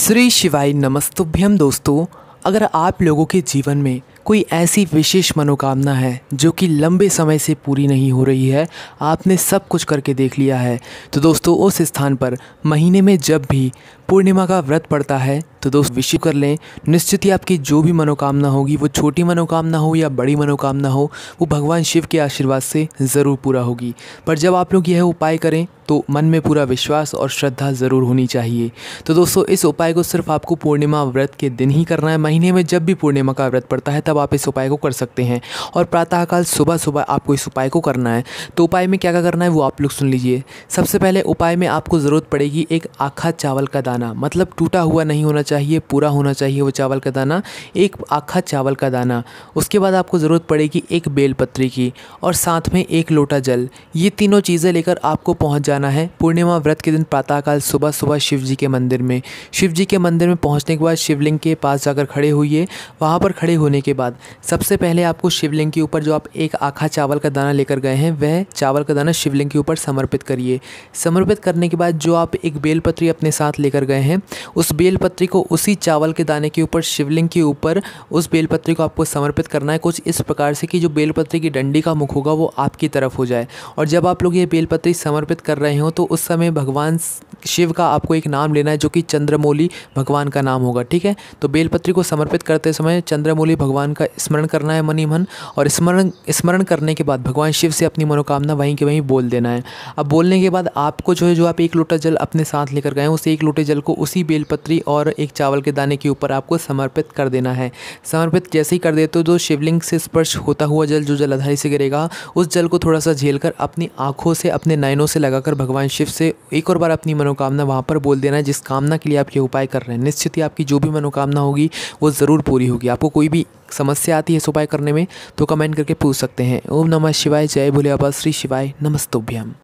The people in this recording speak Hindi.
श्री शिवाय नमस्तुभ्यम दोस्तों अगर आप लोगों के जीवन में कोई ऐसी विशेष मनोकामना है जो कि लंबे समय से पूरी नहीं हो रही है आपने सब कुछ करके देख लिया है तो दोस्तों उस स्थान पर महीने में जब भी पूर्णिमा का व्रत पड़ता है तो दोस्त विश्व कर लें निश्चित ही आपकी जो भी मनोकामना होगी वो छोटी मनोकामना हो या बड़ी मनोकामना हो वो भगवान शिव के आशीर्वाद से ज़रूर पूरा होगी पर जब आप लोग यह उपाय करें तो मन में पूरा विश्वास और श्रद्धा ज़रूर होनी चाहिए तो दोस्तों इस उपाय को सिर्फ आपको पूर्णिमा व्रत के दिन ही करना है महीने में जब भी पूर्णिमा का व्रत पड़ता है तब तब आप इस उपाय को कर सकते हैं और प्रातःकाल सुबह सुबह आपको इस उपाय को करना है तो उपाय में क्या क्या करना है वो आप लोग सुन लीजिए सबसे पहले उपाय में आपको ज़रूरत पड़ेगी एक आखा चावल का दाना मतलब टूटा हुआ नहीं होना चाहिए पूरा होना चाहिए वो चावल का दाना एक आखा चावल का दाना उसके बाद आपको ज़रूरत पड़ेगी एक बेलपत्री की और साथ में एक लोटा जल ये तीनों चीज़ें लेकर आपको पहुंच जाना है पूर्णिमा व्रत के दिन प्रातःकाल सुबह सुबह शिव जी के मंदिर में शिव जी के मंदिर में पहुंचने के बाद शिवलिंग के पास जाकर खड़े हुए वहाँ पर खड़े होने के बाद सबसे पहले आपको शिवलिंग के ऊपर जो आप एक आखा चावल का दाना लेकर गए हैं वह चावल का दाना शिवलिंग के ऊपर समर्पित करिए समर्पित करने के बाद जो आप एक बेलपत्री अपने साथ लेकर गए हैं उस बेलपत्री को उसी चावल के दाने के ऊपर शिवलिंग के ऊपर उस बेलपत्री को आपको समर्पित करना है कुछ इस प्रकार से कि जो बेलपत्री की डंडी का मुख होगा वो आपकी तरफ हो जाए और जब आप लोग ये बेलपत्री समर्पित कर रहे हो तो उस समय भगवान शिव का आपको एक नाम लेना है जो कि चंद्रमौली भगवान का नाम होगा ठीक है तो बेलपत्री को समर्पित करते समय चंद्रमौली भगवान का स्मरण करना है मनी मन और स्मरण स्मरण करने के बाद भगवान शिव से अपनी मनोकामना वहीं के वहीं बोल देना है अब बोलने के बाद आपको जो है जो आप एक लोटा जल अपने साथ लेकर गए उस एक लोटे जल को उसी बेलपत्री और एक चावल के दाने के ऊपर आपको समर्पित कर देना है समर्पित जैसे ही कर देते हो जो तो शिवलिंग से स्पर्श होता हुआ जल जो जलाधारी से गिरेगा उस जल को थोड़ा सा झेल कर अपनी आँखों से अपने नयनों से लगाकर भगवान शिव से एक और बार अपनी मनो मनोकामना वहाँ पर बोल देना है जिस कामना के लिए आप ये उपाय कर रहे हैं निश्चित ही आपकी जो भी मनोकामना होगी वो ज़रूर पूरी होगी आपको कोई भी समस्या आती है इस उपाय करने में तो कमेंट करके पूछ सकते हैं ओम नमः शिवाय जय भोले बाबा श्री शिवाय नमस्तोभ्यम